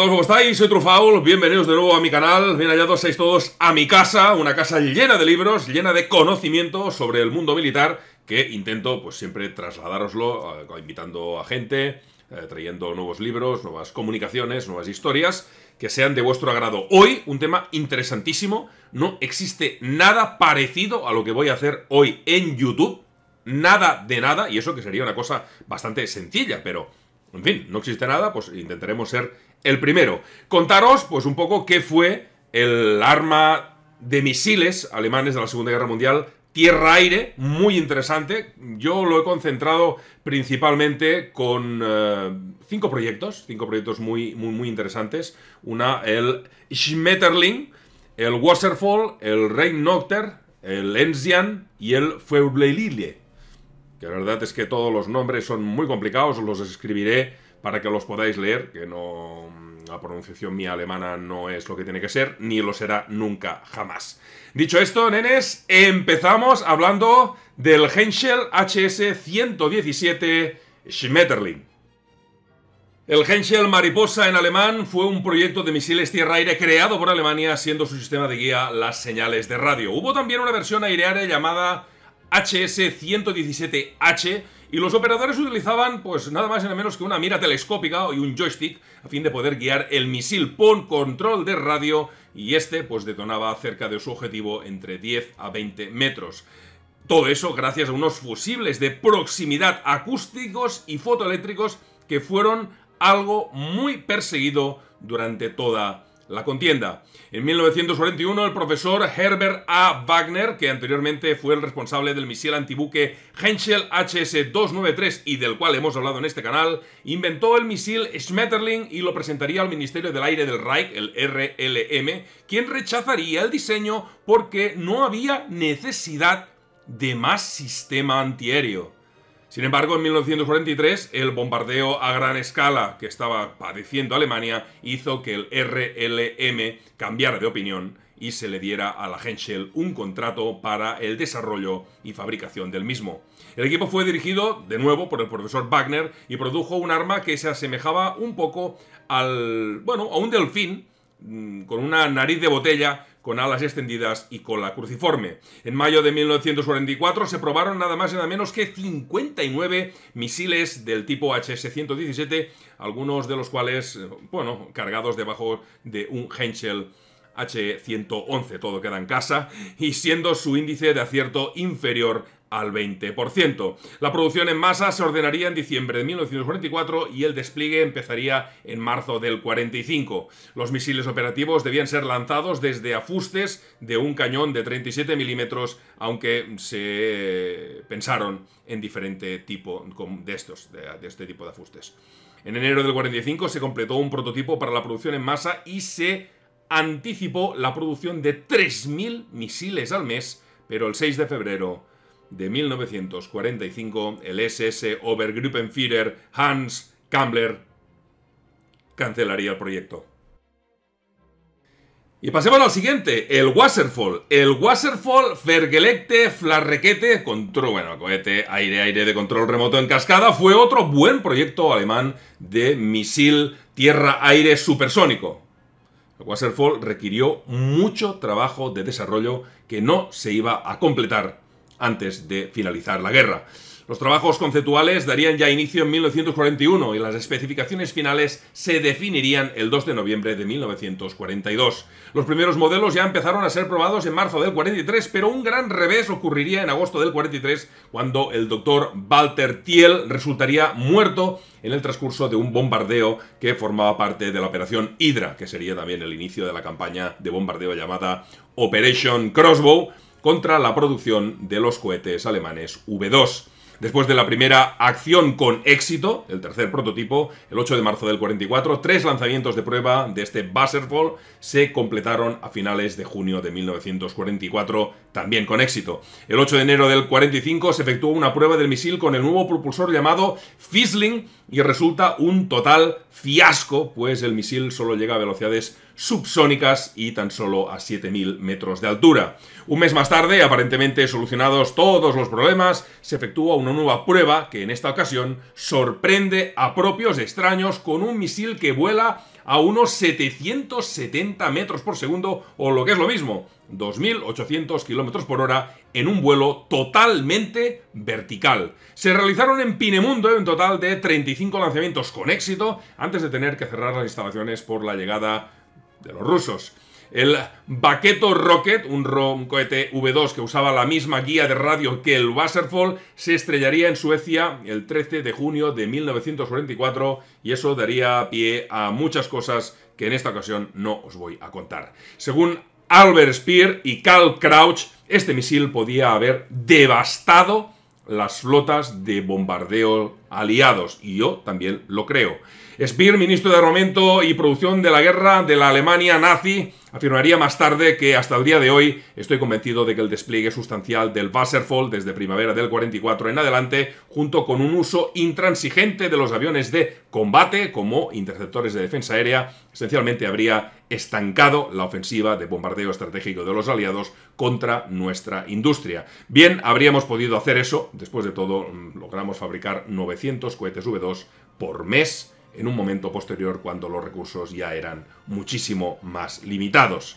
todos, ¿cómo estáis? Soy Trufaul, bienvenidos de nuevo a mi canal, bien hallados seis todos a mi casa, una casa llena de libros, llena de conocimiento sobre el mundo militar, que intento pues siempre trasladároslo, eh, invitando a gente, eh, trayendo nuevos libros, nuevas comunicaciones, nuevas historias que sean de vuestro agrado. Hoy, un tema interesantísimo, no existe nada parecido a lo que voy a hacer hoy en YouTube, nada de nada, y eso que sería una cosa bastante sencilla, pero en fin, no existe nada, pues intentaremos ser el primero. Contaros, pues un poco qué fue el arma de misiles alemanes de la Segunda Guerra Mundial tierra-aire, muy interesante. Yo lo he concentrado principalmente con eh, cinco proyectos, cinco proyectos muy, muy, muy interesantes. Una, el Schmetterling, el Wasserfall, el Reignotter, el Enzian y el Feublelille que la verdad es que todos los nombres son muy complicados, los escribiré para que los podáis leer, que no la pronunciación mía alemana no es lo que tiene que ser, ni lo será nunca jamás. Dicho esto, nenes, empezamos hablando del Henschel HS-117 Schmetterling. El Henschel Mariposa en alemán fue un proyecto de misiles tierra-aire creado por Alemania, siendo su sistema de guía las señales de radio. Hubo también una versión airearia llamada HS-117H y los operadores utilizaban pues nada más y nada menos que una mira telescópica y un joystick a fin de poder guiar el misil por control de radio y este pues detonaba cerca de su objetivo entre 10 a 20 metros. Todo eso gracias a unos fusibles de proximidad acústicos y fotoeléctricos que fueron algo muy perseguido durante toda la contienda. En 1941, el profesor Herbert A. Wagner, que anteriormente fue el responsable del misil antibuque Henschel HS-293 y del cual hemos hablado en este canal, inventó el misil Schmetterling y lo presentaría al Ministerio del Aire del Reich, el RLM, quien rechazaría el diseño porque no había necesidad de más sistema antiaéreo. Sin embargo, en 1943, el bombardeo a gran escala que estaba padeciendo Alemania hizo que el RLM cambiara de opinión y se le diera a la Henschel un contrato para el desarrollo y fabricación del mismo. El equipo fue dirigido de nuevo por el profesor Wagner y produjo un arma que se asemejaba un poco al, bueno, a un delfín mm, con una nariz de botella con alas extendidas y con la cruciforme. En mayo de 1944 se probaron nada más y nada menos que 59 misiles del tipo HS-117, algunos de los cuales, bueno, cargados debajo de un Henschel H111, todo queda en casa, y siendo su índice de acierto inferior al 20%. La producción en masa se ordenaría en diciembre de 1944 y el despliegue empezaría en marzo del 45. Los misiles operativos debían ser lanzados desde afustes de un cañón de 37 milímetros, aunque se pensaron en diferente tipo de estos, de este tipo de afustes. En enero del 45 se completó un prototipo para la producción en masa y se anticipó la producción de 3.000 misiles al mes, pero el 6 de febrero de 1945, el SS Obergruppenführer Hans Kambler cancelaría el proyecto. Y pasemos al siguiente, el Wasserfall. El Wasserfall Fergelekte Flarrequete, control, bueno, cohete aire-aire de control remoto en cascada, fue otro buen proyecto alemán de misil tierra-aire supersónico. El Wasserfall requirió mucho trabajo de desarrollo que no se iba a completar antes de finalizar la guerra. Los trabajos conceptuales darían ya inicio en 1941 y las especificaciones finales se definirían el 2 de noviembre de 1942. Los primeros modelos ya empezaron a ser probados en marzo del 43, pero un gran revés ocurriría en agosto del 43 cuando el doctor Walter Thiel resultaría muerto en el transcurso de un bombardeo que formaba parte de la operación Hydra, que sería también el inicio de la campaña de bombardeo llamada Operation Crossbow contra la producción de los cohetes alemanes V2. Después de la primera acción con éxito, el tercer prototipo, el 8 de marzo del 44, tres lanzamientos de prueba de este Wasserfall se completaron a finales de junio de 1944, también con éxito. El 8 de enero del 45 se efectuó una prueba del misil con el nuevo propulsor llamado Fisling, y resulta un total fiasco, pues el misil solo llega a velocidades subsónicas y tan solo a 7.000 metros de altura. Un mes más tarde, aparentemente solucionados todos los problemas, se efectúa una nueva prueba que en esta ocasión sorprende a propios extraños con un misil que vuela a unos 770 metros por segundo o lo que es lo mismo, 2.800 km por hora en un vuelo totalmente vertical. Se realizaron en Pinemundo un total de 35 lanzamientos con éxito antes de tener que cerrar las instalaciones por la llegada de los rusos. El Baqueto Rocket, un, cohete V2 que usaba la misma guía de radio que el Wasserfall, se estrellaría en Suecia el 13 de junio de 1944 y eso daría pie a muchas cosas que en esta ocasión no os voy a contar. Según Albert Speer y Karl Crouch, este misil podía haber devastado las flotas de bombardeo aliados, y yo también lo creo. Speer, ministro de armamento y producción de la guerra de la Alemania nazi, afirmaría más tarde que hasta el día de hoy estoy convencido de que el despliegue sustancial del Wasserfall desde primavera del 44 en adelante, junto con un uso intransigente de los aviones de combate como interceptores de defensa aérea, esencialmente habría estancado la ofensiva de bombardeo estratégico de los aliados contra nuestra industria. Bien, habríamos podido hacer eso, después de todo mm, logramos fabricar 900 cohetes V2 por mes en un momento posterior cuando los recursos ya eran muchísimo más limitados.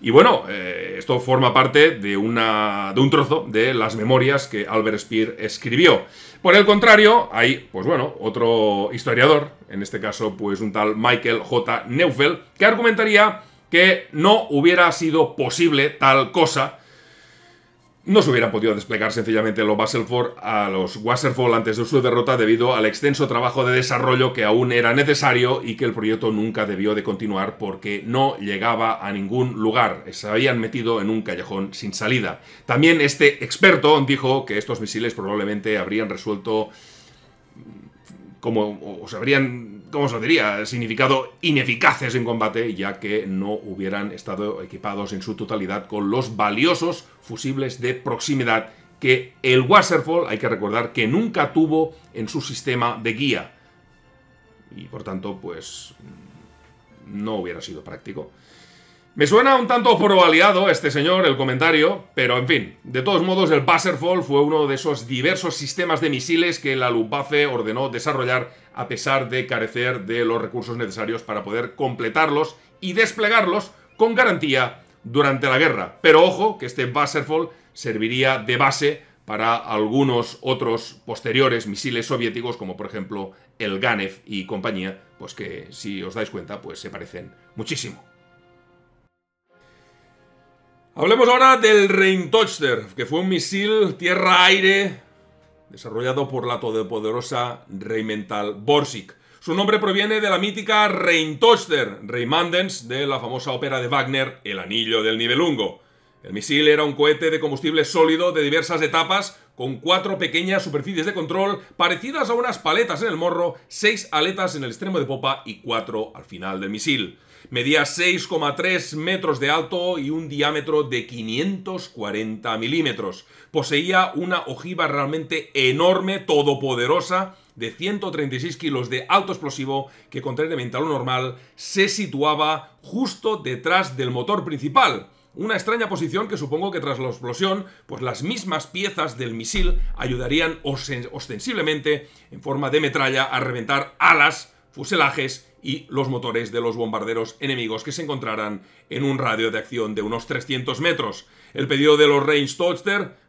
Y bueno, eh, esto forma parte de, una, de un trozo de las memorias que Albert Speer escribió. Por el contrario, hay, pues bueno, otro historiador, en este caso pues un tal Michael J. Neufeld, que argumentaría que no hubiera sido posible tal cosa no se hubieran podido desplegar sencillamente los Baselford a los Wasserfall antes de su derrota debido al extenso trabajo de desarrollo que aún era necesario y que el proyecto nunca debió de continuar porque no llegaba a ningún lugar. Se habían metido en un callejón sin salida. También este experto dijo que estos misiles probablemente habrían resuelto como, o se habrían, ¿cómo diría?, significado ineficaces en combate, ya que no hubieran estado equipados en su totalidad con los valiosos fusibles de proximidad que el Wasserfall, hay que recordar, que nunca tuvo en su sistema de guía. Y por tanto, pues, no hubiera sido práctico. Me suena un tanto probaleado este señor, el comentario, pero en fin. De todos modos, el fall fue uno de esos diversos sistemas de misiles que la Luftwaffe ordenó desarrollar a pesar de carecer de los recursos necesarios para poder completarlos y desplegarlos con garantía durante la guerra. Pero ojo, que este Wasserfall serviría de base para algunos otros posteriores misiles soviéticos, como por ejemplo el Ganev y compañía, pues que si os dais cuenta, pues se parecen muchísimo. Hablemos ahora del Reintochter, que fue un misil tierra-aire desarrollado por la todopoderosa Reimental Borsig. Su nombre proviene de la mítica Reintochter, Reimandens, de la famosa ópera de Wagner, El Anillo del Nibelungo. El misil era un cohete de combustible sólido de diversas etapas, con cuatro pequeñas superficies de control parecidas a unas paletas en el morro, seis aletas en el extremo de popa y cuatro al final del misil. Medía 6,3 metros de alto y un diámetro de 540 milímetros. Poseía una ojiva realmente enorme, todopoderosa, de 136 kilos de alto explosivo que, contrariamente a lo normal, se situaba justo detrás del motor principal. Una extraña posición que supongo que tras la explosión, pues las mismas piezas del misil ayudarían ostensiblemente en forma de metralla a reventar alas, fuselajes y los motores de los bombarderos enemigos que se encontrarán en un radio de acción de unos 300 metros. El pedido de los Range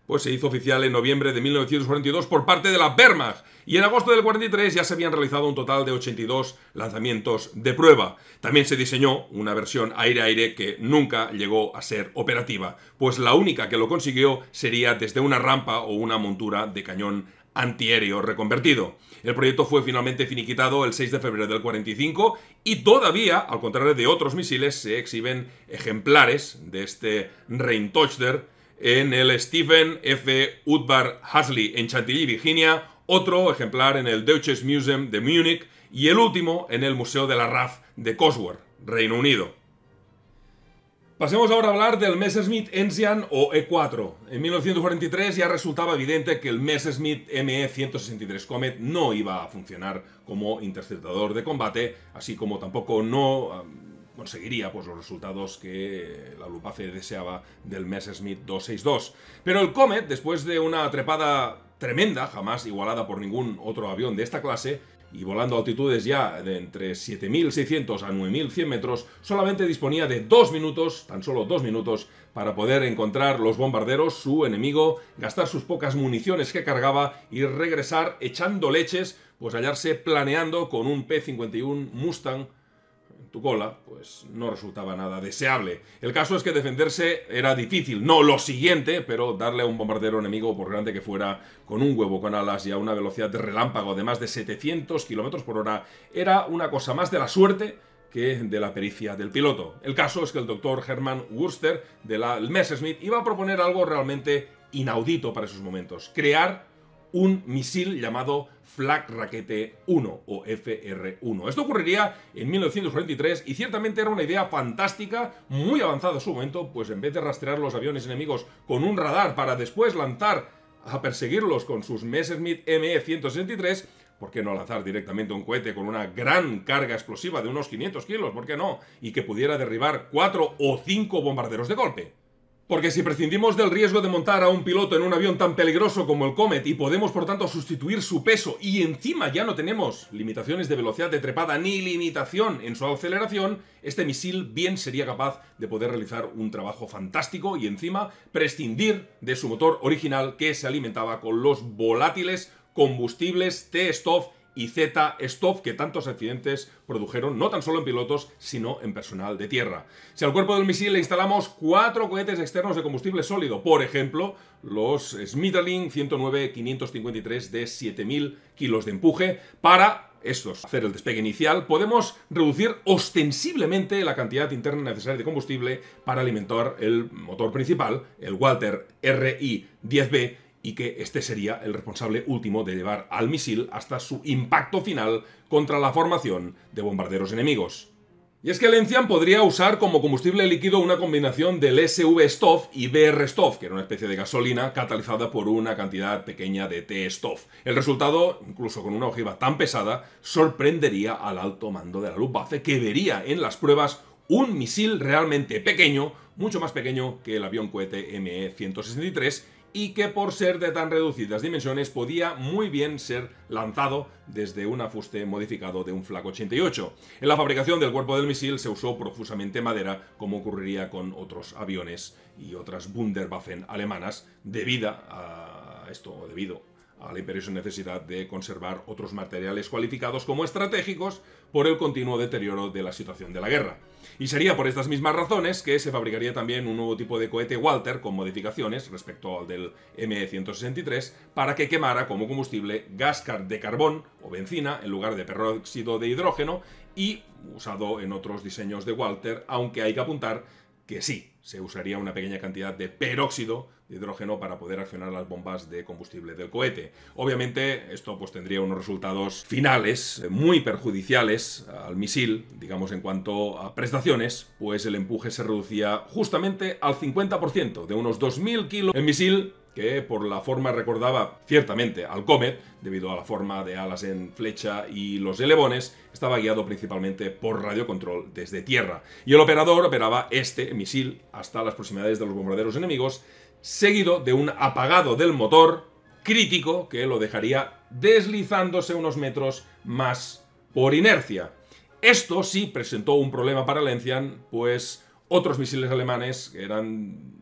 pues se hizo oficial en noviembre de 1942 por parte de la Wehrmacht y en agosto del 43 ya se habían realizado un total de 82 lanzamientos de prueba. También se diseñó una versión aire-aire que nunca llegó a ser operativa, pues la única que lo consiguió sería desde una rampa o una montura de cañón antiaéreo reconvertido. El proyecto fue finalmente finiquitado el 6 de febrero del 45 y todavía, al contrario de otros misiles, se exhiben ejemplares de este Reintochter en el Stephen F. Udvar Hasley en Chantilly, Virginia, otro ejemplar en el Deutsches Museum de Múnich y el último en el Museo de la RAF de Cosworth, Reino Unido. Pasemos ahora a hablar del Messerschmitt Enzian o E4. En 1943 ya resultaba evidente que el Messerschmitt ME-163 Comet no iba a funcionar como interceptador de combate, así como tampoco no um, conseguiría pues, los resultados que la Lupace deseaba del Messerschmitt 262. Pero el Comet, después de una trepada tremenda, jamás igualada por ningún otro avión de esta clase, y volando a altitudes ya de entre 7.600 a 9.100 metros, solamente disponía de dos minutos, tan solo dos minutos, para poder encontrar los bombarderos, su enemigo, gastar sus pocas municiones que cargaba y regresar echando leches, pues hallarse planeando con un P-51 Mustang tu cola, pues no resultaba nada deseable. El caso es que defenderse era difícil, no lo siguiente, pero darle a un bombardero enemigo, por grande que fuera, con un huevo con alas y a una velocidad de relámpago de más de 700 km por hora, era una cosa más de la suerte que de la pericia del piloto. El caso es que el doctor Hermann Wurster de la Messerschmitt iba a proponer algo realmente inaudito para esos momentos, crear un misil llamado Flak Raquete 1 o FR-1. Esto ocurriría en 1943 y ciertamente era una idea fantástica, muy avanzada en su momento, pues en vez de rastrear los aviones enemigos con un radar para después lanzar a perseguirlos con sus Messerschmitt ME-163, ¿por qué no lanzar directamente un cohete con una gran carga explosiva de unos 500 kilos? ¿Por qué no? Y que pudiera derribar 4 o 5 bombarderos de golpe. Porque si prescindimos del riesgo de montar a un piloto en un avión tan peligroso como el Comet y podemos por tanto sustituir su peso y encima ya no tenemos limitaciones de velocidad de trepada ni limitación en su aceleración, este misil bien sería capaz de poder realizar un trabajo fantástico y encima prescindir de su motor original que se alimentaba con los volátiles combustibles t stoff y z stop que tantos accidentes produjeron, no tan solo en pilotos, sino en personal de tierra. Si al cuerpo del misil le instalamos cuatro cohetes externos de combustible sólido, por ejemplo, los smithling 109-553 de 7.000 kilos de empuje, para estos hacer el despegue inicial, podemos reducir ostensiblemente la cantidad interna necesaria de combustible para alimentar el motor principal, el Walter RI-10B, y que este sería el responsable último de llevar al misil hasta su impacto final contra la formación de bombarderos enemigos. Y es que el Encian podría usar como combustible líquido una combinación del SV-Stoff y BR-Stoff, que era una especie de gasolina catalizada por una cantidad pequeña de T-Stoff. El resultado, incluso con una ojiva tan pesada, sorprendería al alto mando de la Luftwaffe, que vería en las pruebas un misil realmente pequeño, mucho más pequeño que el avión cohete ME-163, y que por ser de tan reducidas dimensiones podía muy bien ser lanzado desde un afuste modificado de un Flaco 88. En la fabricación del cuerpo del misil se usó profusamente madera, como ocurriría con otros aviones y otras Wunderwaffen alemanas, debido a esto, debido a la imperiosa necesidad de conservar otros materiales cualificados como estratégicos por el continuo deterioro de la situación de la guerra. Y sería por estas mismas razones que se fabricaría también un nuevo tipo de cohete Walter con modificaciones respecto al del M163 e para que quemara como combustible gas de carbón o benzina en lugar de peróxido de hidrógeno y usado en otros diseños de Walter, aunque hay que apuntar que sí, se usaría una pequeña cantidad de peróxido de hidrógeno para poder accionar las bombas de combustible del cohete. Obviamente, esto pues tendría unos resultados finales eh, muy perjudiciales al misil, digamos en cuanto a prestaciones, pues el empuje se reducía justamente al 50%, de unos 2.000 kilos. El misil que por la forma recordaba ciertamente al Comet, debido a la forma de alas en flecha y los elebones, estaba guiado principalmente por radiocontrol desde tierra. Y el operador operaba este misil hasta las proximidades de los bombarderos enemigos, seguido de un apagado del motor crítico que lo dejaría deslizándose unos metros más por inercia. Esto sí presentó un problema para Lencian, pues otros misiles alemanes eran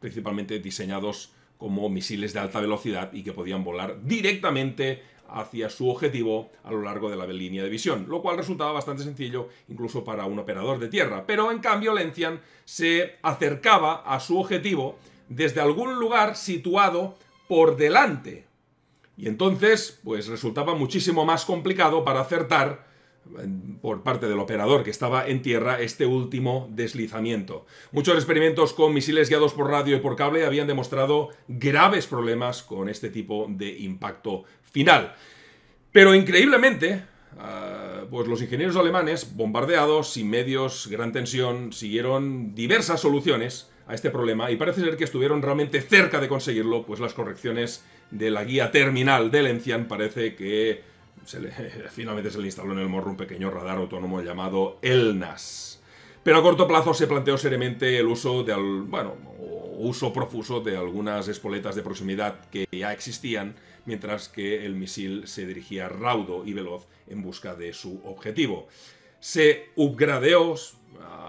principalmente diseñados como misiles de alta velocidad y que podían volar directamente hacia su objetivo a lo largo de la línea de visión, lo cual resultaba bastante sencillo incluso para un operador de tierra. Pero en cambio Lencian se acercaba a su objetivo desde algún lugar situado por delante. Y entonces, pues resultaba muchísimo más complicado para acertar por parte del operador que estaba en tierra este último deslizamiento. Muchos experimentos con misiles guiados por radio y por cable habían demostrado graves problemas con este tipo de impacto final. Pero increíblemente, ah, pues los ingenieros alemanes, bombardeados, sin medios, gran tensión, siguieron diversas soluciones a este problema y parece ser que estuvieron realmente cerca de conseguirlo, pues las correcciones de la guía terminal del Lencian parece que finalmente se le instaló en el morro un pequeño radar autónomo llamado ELNAS. Pero a corto plazo se planteó seriamente el uso de, bueno, uso profuso de algunas espoletas de proximidad que ya existían, mientras que el misil se dirigía raudo y veloz en busca de su objetivo. Se upgradeó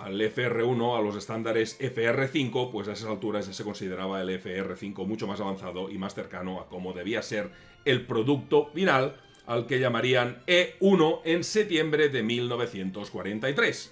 al FR1 a los estándares FR5, pues a esas alturas ya se consideraba el FR5 mucho más avanzado y más cercano a cómo debía ser el producto final al que llamarían E1 en septiembre de 1943.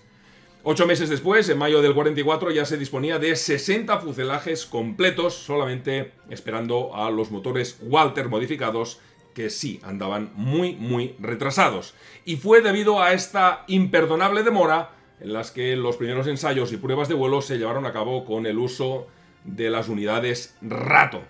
Ocho meses después, en mayo del 44, ya se disponía de 60 fuselajes completos, solamente esperando a los motores Walter modificados, que sí andaban muy, muy retrasados. Y fue debido a esta imperdonable demora en las que los primeros ensayos y pruebas de vuelo se llevaron a cabo con el uso de las unidades rato,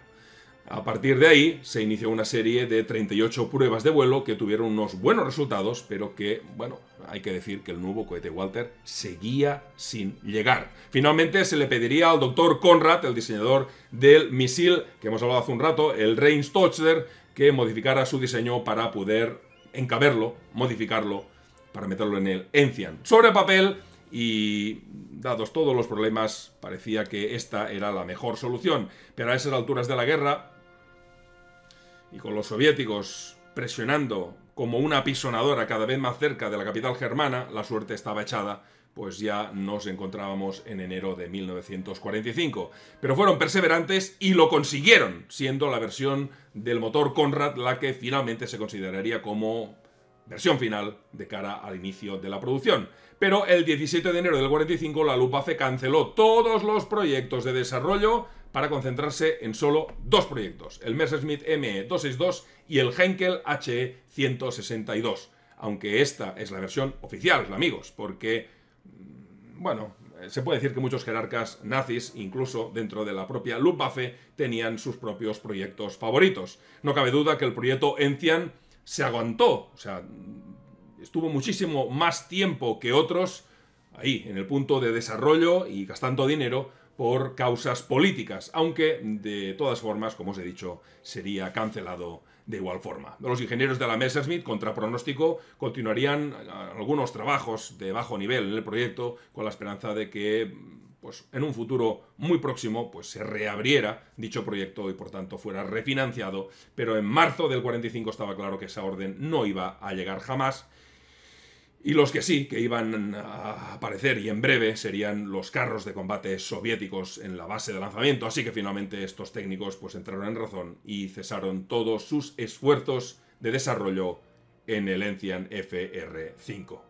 a partir de ahí se inició una serie de 38 pruebas de vuelo que tuvieron unos buenos resultados, pero que, bueno, hay que decir que el nuevo cohete Walter seguía sin llegar. Finalmente se le pediría al doctor Conrad, el diseñador del misil que hemos hablado hace un rato, el Reinstochder, que modificara su diseño para poder encaberlo, modificarlo, para meterlo en el Encian. Sobre papel, y dados todos los problemas, parecía que esta era la mejor solución. Pero a esas alturas de la guerra, y con los soviéticos presionando como una apisonadora cada vez más cerca de la capital germana, la suerte estaba echada, pues ya nos encontrábamos en enero de 1945. Pero fueron perseverantes y lo consiguieron, siendo la versión del motor Conrad la que finalmente se consideraría como versión final de cara al inicio de la producción. Pero el 17 de enero del 45 la Luftwaffe canceló todos los proyectos de desarrollo para concentrarse en solo dos proyectos, el Messerschmitt ME262 y el Henkel HE162, aunque esta es la versión oficial, amigos, porque, mm, bueno, se puede decir que muchos jerarcas nazis, incluso dentro de la propia Luftwaffe, tenían sus propios proyectos favoritos. No cabe duda que el proyecto Encian se aguantó, o sea, estuvo muchísimo más tiempo que otros ahí, en el punto de desarrollo y gastando dinero por causas políticas, aunque de todas formas, como os he dicho, sería cancelado de igual forma. Los ingenieros de la Messerschmitt, contra pronóstico, continuarían eh, algunos trabajos de bajo nivel en el proyecto con la esperanza de que pues, en un futuro muy próximo pues, se reabriera dicho proyecto y por tanto fuera refinanciado, pero en marzo del 45 estaba claro que esa orden no iba a llegar jamás y los que sí, que iban a aparecer y en breve serían los carros de combate soviéticos en la base de lanzamiento, así que finalmente estos técnicos pues entraron en razón y cesaron todos sus esfuerzos de desarrollo en el Encian FR5.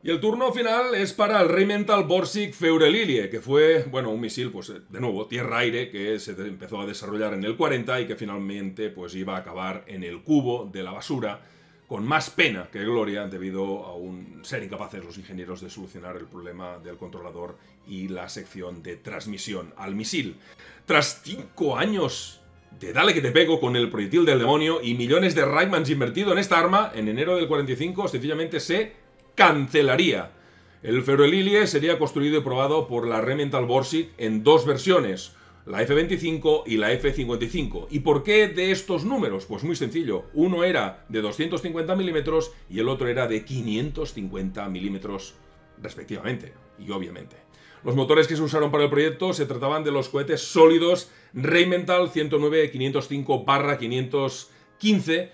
Y el turno final es para el Rimental Borsig Feurelilie, que fue, bueno, un misil, pues de nuevo, tierra-aire, que se empezó a desarrollar en el 40 y que finalmente pues iba a acabar en el cubo de la basura con más pena que gloria debido a un ser incapaces los ingenieros de solucionar el problema del controlador y la sección de transmisión al misil. Tras cinco años de dale que te pego con el proyectil del demonio y millones de Raymans invertido en esta arma, en enero del 45 sencillamente se cancelaría. El Ferroelilie sería construido y probado por la Remental Borsig en dos versiones, la F-25 y la F-55. ¿Y por qué de estos números? Pues muy sencillo, uno era de 250 milímetros y el otro era de 550 milímetros respectivamente, y obviamente. Los motores que se usaron para el proyecto se trataban de los cohetes sólidos Raymental 109-505-515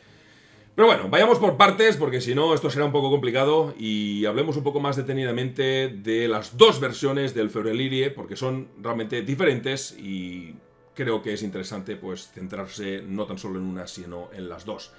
pero bueno, vayamos por partes porque si no esto será un poco complicado y hablemos un poco más detenidamente de las dos versiones del lilie porque son realmente diferentes y creo que es interesante pues centrarse no tan solo en una sino en las dos.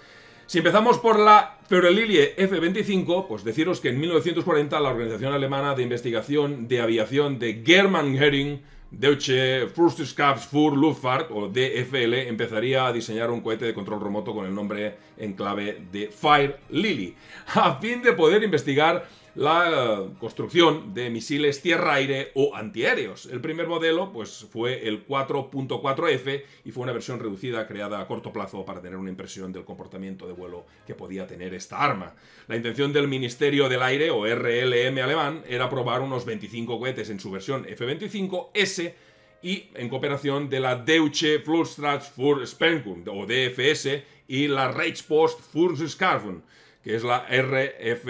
Si empezamos por la lilie F-25, pues deciros que en 1940 la Organización Alemana de Investigación de Aviación de German Göring Deutsche Fluggesellschaft Fur Luftfahrt, o DFL, empezaría a diseñar un cohete de control remoto con el nombre en clave de Fire Lily, a fin de poder investigar la eh, construcción de misiles tierra-aire o antiaéreos. El primer modelo pues, fue el 4.4F y fue una versión reducida creada a corto plazo para tener una impresión del comportamiento de vuelo que podía tener esta arma. La intención del Ministerio del Aire o RLM alemán era probar unos 25 cohetes en su versión F-25S y en cooperación de la Deutsche Flugstraft für o DFS y la Reichspost für que es la RF,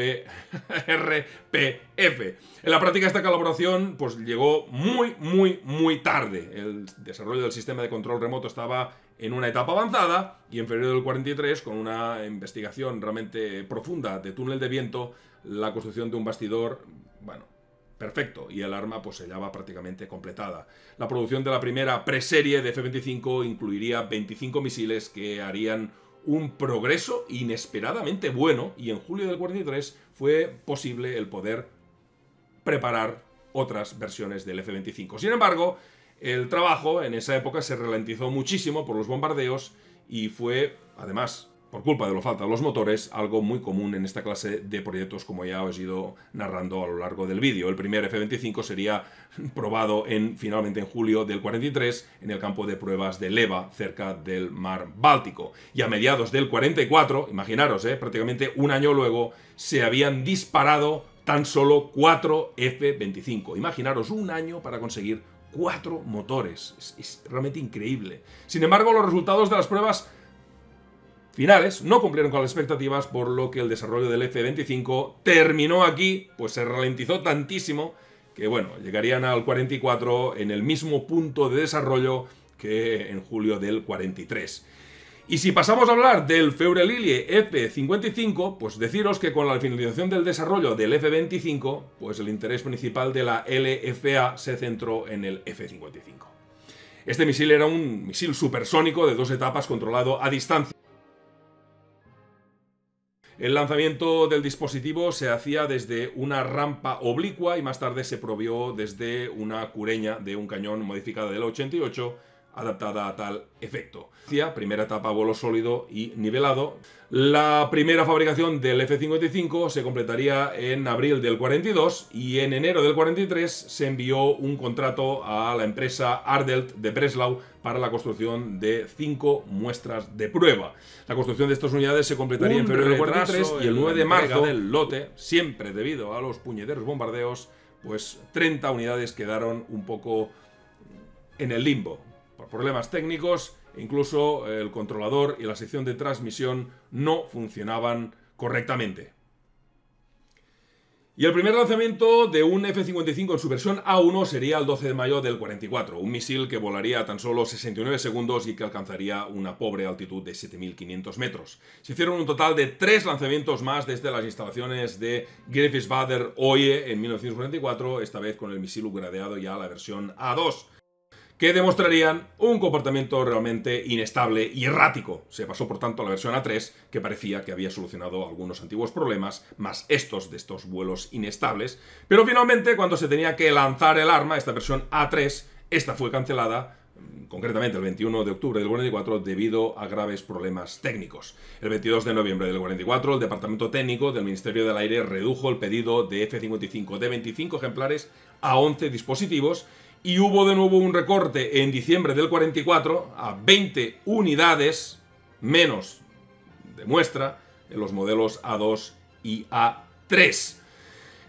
RPF. En la práctica esta colaboración pues llegó muy, muy, muy tarde. El desarrollo del sistema de control remoto estaba en una etapa avanzada y en febrero del 43, con una investigación realmente profunda de túnel de viento, la construcción de un bastidor, bueno, perfecto, y el arma pues se hallaba prácticamente completada. La producción de la primera preserie de F-25 incluiría 25 misiles que harían un progreso inesperadamente bueno y en julio del 43 fue posible el poder preparar otras versiones del F-25. Sin embargo, el trabajo en esa época se ralentizó muchísimo por los bombardeos y fue, además, por culpa de lo falta de los motores, algo muy común en esta clase de proyectos como ya os he ido narrando a lo largo del vídeo. El primer F-25 sería probado en, finalmente en julio del 43 en el campo de pruebas de Leva, cerca del mar Báltico. Y a mediados del 44, imaginaros, eh, prácticamente un año luego, se habían disparado tan solo 4 F-25. Imaginaros un año para conseguir cuatro motores. es, realmente increíble. Sin embargo, los resultados de las pruebas finales no cumplieron con las expectativas, por lo que el desarrollo del F-25 terminó aquí, pues se ralentizó tantísimo que, bueno, llegarían al 44 en el mismo punto de desarrollo que en julio del 43. Y si pasamos a hablar del Feurelilie F-55, pues deciros que con la finalización del desarrollo del F-25, pues el interés principal de la LFA se centró en el F-55. Este misil era un misil supersónico de dos etapas controlado a distancia. El lanzamiento del dispositivo se hacía desde una rampa oblicua y más tarde se provió desde una cureña de un cañón modificada del 88 adaptada a tal efecto. Primera etapa vuelo sólido y nivelado. La primera fabricación del F-55 se completaría en abril del 42 y en enero del 43 se envió un contrato a la empresa Ardelt de Breslau para la construcción de cinco muestras de prueba. La construcción de estas unidades se completaría en febrero del 43 y el 9 de marzo del lote, siempre debido a los puñeteros bombardeos, pues 30 unidades quedaron un poco en el limbo. Por problemas técnicos, incluso el controlador y la sección de transmisión no funcionaban correctamente. Y el primer lanzamiento de un F-55 en su versión A1 sería el 12 de mayo del 44, un misil que volaría tan solo 69 segundos y que alcanzaría una pobre altitud de 7.500 metros. Se hicieron un total de tres lanzamientos más desde las instalaciones de Griffithsbader Oye en 1944, esta vez con el misil upgradeado ya a la versión A2 que demostrarían un comportamiento realmente inestable y errático. Se pasó, por tanto, a la versión A3, que parecía que había solucionado algunos antiguos problemas, más estos de estos vuelos inestables. Pero finalmente, cuando se tenía que lanzar el arma, esta versión A3, esta fue cancelada mm, concretamente el 21 de octubre del 44, debido a graves problemas técnicos. El 22 de noviembre del 44, el Departamento Técnico del Ministerio del Aire redujo el pedido de F-55 de 25 ejemplares a 11 dispositivos y hubo de nuevo un recorte en diciembre del 44 a 20 unidades menos de muestra en los modelos A2 y A3.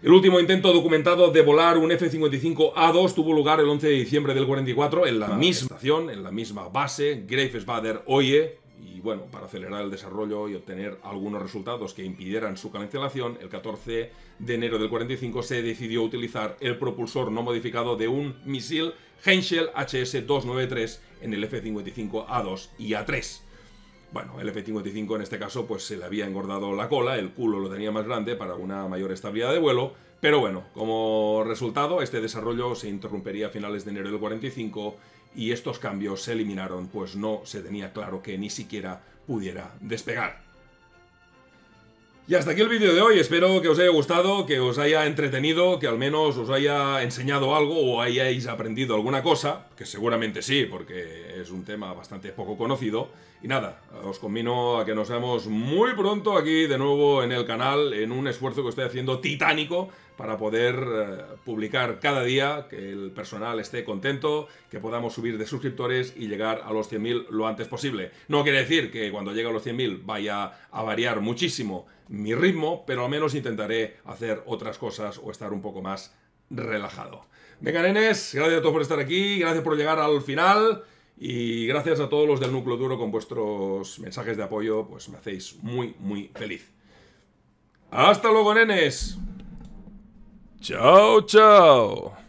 El último intento documentado de volar un F-55A2 tuvo lugar el 11 de diciembre del 44 en la ah, misma estación, en la misma base, Greifsbader Oye, y bueno, para acelerar el desarrollo y obtener algunos resultados que impidieran su cancelación, el 14 de enero del 45 se decidió utilizar el propulsor no modificado de un misil Henschel HS-293 en el F-55A2 y A3. Bueno, el F-55 en este caso pues se le había engordado la cola, el culo lo tenía más grande para una mayor estabilidad de vuelo, pero bueno, como resultado este desarrollo se interrumpería a finales de enero del 45 y estos cambios se eliminaron pues no se tenía claro que ni siquiera pudiera despegar. Y hasta aquí el vídeo de hoy, espero que os haya gustado, que os haya entretenido, que al menos os haya enseñado algo o hayáis aprendido alguna cosa, que seguramente sí, porque es un tema bastante poco conocido, y nada, os convino a que nos vemos muy pronto aquí de nuevo en el canal, en un esfuerzo que estoy haciendo titánico para poder eh, publicar cada día, que el personal esté contento, que podamos subir de suscriptores y llegar a los 100.000 lo antes posible. No quiere decir que cuando llegue a los 100.000 vaya a variar muchísimo mi ritmo, pero al menos intentaré hacer otras cosas o estar un poco más relajado. Venga, nenes, gracias a todos por estar aquí, gracias por llegar al final. Y gracias a todos los del núcleo duro con vuestros mensajes de apoyo, pues me hacéis muy, muy feliz. Hasta luego, nenes. Chao, chao.